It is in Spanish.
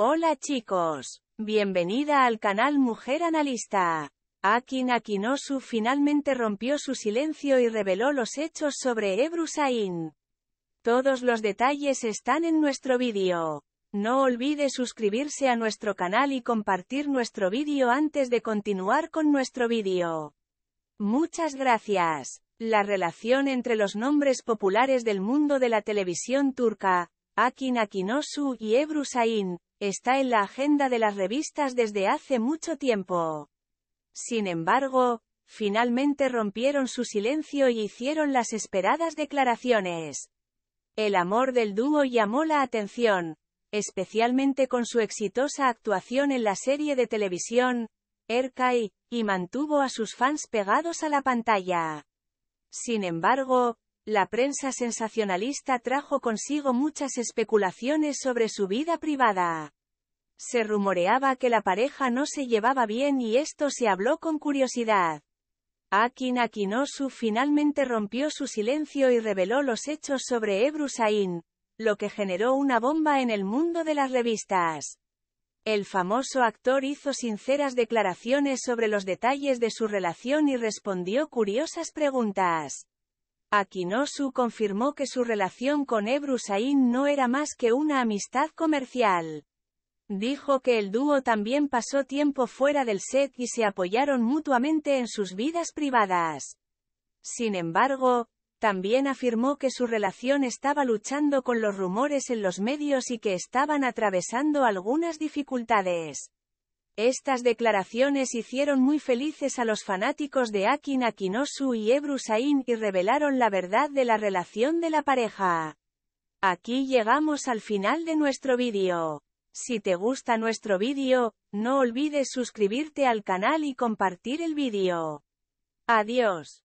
Hola chicos, bienvenida al canal Mujer Analista. Akin Akinosu finalmente rompió su silencio y reveló los hechos sobre Ebru Sain. Todos los detalles están en nuestro vídeo. No olvide suscribirse a nuestro canal y compartir nuestro vídeo antes de continuar con nuestro vídeo. Muchas gracias. La relación entre los nombres populares del mundo de la televisión turca, Akin Akinosu y Ebru está en la agenda de las revistas desde hace mucho tiempo. Sin embargo, finalmente rompieron su silencio y hicieron las esperadas declaraciones. El amor del dúo llamó la atención, especialmente con su exitosa actuación en la serie de televisión, Erkai, y mantuvo a sus fans pegados a la pantalla. Sin embargo, la prensa sensacionalista trajo consigo muchas especulaciones sobre su vida privada. Se rumoreaba que la pareja no se llevaba bien y esto se habló con curiosidad. Akin Akinosu finalmente rompió su silencio y reveló los hechos sobre Ebru Sain, lo que generó una bomba en el mundo de las revistas. El famoso actor hizo sinceras declaraciones sobre los detalles de su relación y respondió curiosas preguntas. Akinosu confirmó que su relación con Ebru Sain no era más que una amistad comercial. Dijo que el dúo también pasó tiempo fuera del set y se apoyaron mutuamente en sus vidas privadas. Sin embargo, también afirmó que su relación estaba luchando con los rumores en los medios y que estaban atravesando algunas dificultades. Estas declaraciones hicieron muy felices a los fanáticos de Akin Akinosu y Ebru Sain y revelaron la verdad de la relación de la pareja. Aquí llegamos al final de nuestro vídeo. Si te gusta nuestro vídeo, no olvides suscribirte al canal y compartir el vídeo. Adiós.